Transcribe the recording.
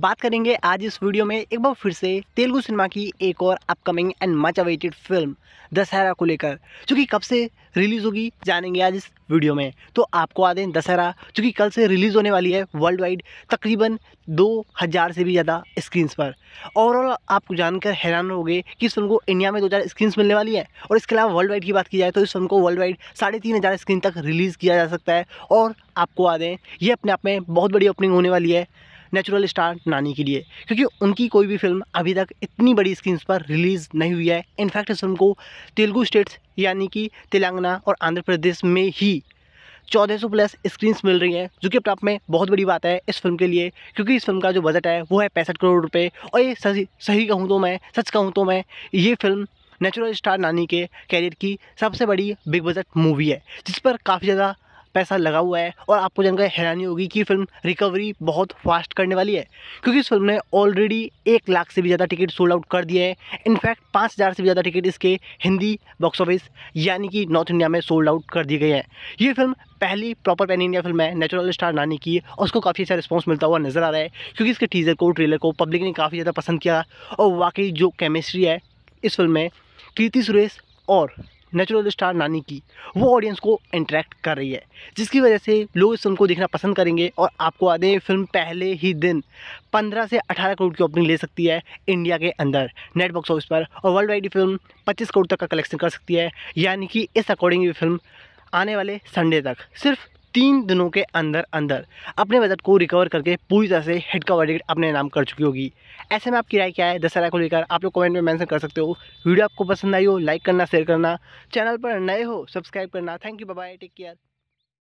बात करेंगे आज इस वीडियो में एक बार फिर से तेलुगु सिनेमा की एक और upcoming and much awaited film Dasara को लेकर चूँकि कब से रिलीज़ होगी जानेंगे आज इस वीडियो में तो आपको आ दें दशहरा चूँकि कल से रिलीज़ होने वाली है वर्ल्ड वाइड तकरीबन दो हज़ार से भी ज़्यादा स्क्रीन्स पर ओवरऑल आप जानकर हैरान होगे कि इस फिल्म को इंडिया में दो हज़ार स्क्रीन्स मिलने वाली है और इसके अलावा वर्ल्ड वाइड की बात की जाए तो इस फिल्म को वर्ल्ड वाइड साढ़े तीन हज़ार स्क्रीन तक रिलीज़ किया जा सकता है और आपको आ दें ये अपने आप में बहुत बड़ी ओपनिंग होने वाली है नेचुरल स्टार नानी के लिए क्योंकि उनकी कोई भी फिल्म अभी तक इतनी बड़ी स्क्रीन पर रिलीज़ नहीं हुई है इनफैक्ट इस फिल्म को तेलुगू स्टेट्स यानी कि तेलंगाना और आंध्र प्रदेश में ही 1400 प्लस स्क्रीन्स मिल रही हैं जो कि अपने आप में बहुत बड़ी बात है इस फिल्म के लिए क्योंकि इस फिल्म का जो बजट है वो है पैंसठ करोड़ रुपए और ये सही सही कहूँ तो मैं सच कहूँ तो मैं ये फिल्म नेचुरल स्टार नानी के कैरियर की सबसे बड़ी बिग बजट मूवी है जिस पर काफ़ी ज़्यादा पैसा लगा हुआ है और आपको जानकर हैरानी होगी कि फिल्म रिकवरी बहुत फास्ट करने वाली है क्योंकि इस फिल्म ने ऑलरेडी एक लाख से भी ज़्यादा टिकट सोल्ड आउट कर दिए हैं इनफैक्ट पाँच हज़ार से भी ज़्यादा टिकट इसके हिंदी बॉक्स ऑफिस यानी कि नॉर्थ इंडिया में सोल्ड आउट कर दी गई है ये फिल्म पहली प्रॉपर पैन इंडिया फिल्म है नेचुरल स्टार नानी की और उसको काफ़ी अच्छा रिस्पॉन्स मिलता हुआ नज़र आ रहा है क्योंकि इसके टीज़र को ट्रेलर को पब्लिक ने काफ़ी ज़्यादा पसंद किया और वाकई जो केमिस्ट्री है इस फिल्म में कीर्ति सुरेश और नेचुरल स्टार नानी की वो ऑडियंस को इंट्रैक्ट कर रही है जिसकी वजह से लोग इस फिल्म को देखना पसंद करेंगे और आपको आते दें फिल्म पहले ही दिन 15 से 18 करोड़ की ओपनिंग ले सकती है इंडिया के अंदर नेट बॉक्स ऑफिस पर और वर्ल्ड वाइड फिल्म 25 करोड़ तक का कलेक्शन कर सकती है यानी कि इस अकॉर्डिंग ये फिल्म आने वाले संडे तक सिर्फ तीन दिनों के अंदर अंदर अपने बजट को रिकवर करके पूरी तरह से हेड का वर्डिक्ट अपने नाम कर चुकी होगी ऐसे में आपकी राय क्या है दशहरा को लेकर आप लोग कमेंट में मेंशन कर सकते हो वीडियो आपको पसंद आई हो लाइक करना शेयर करना चैनल पर नए हो सब्सक्राइब करना thank you bye take care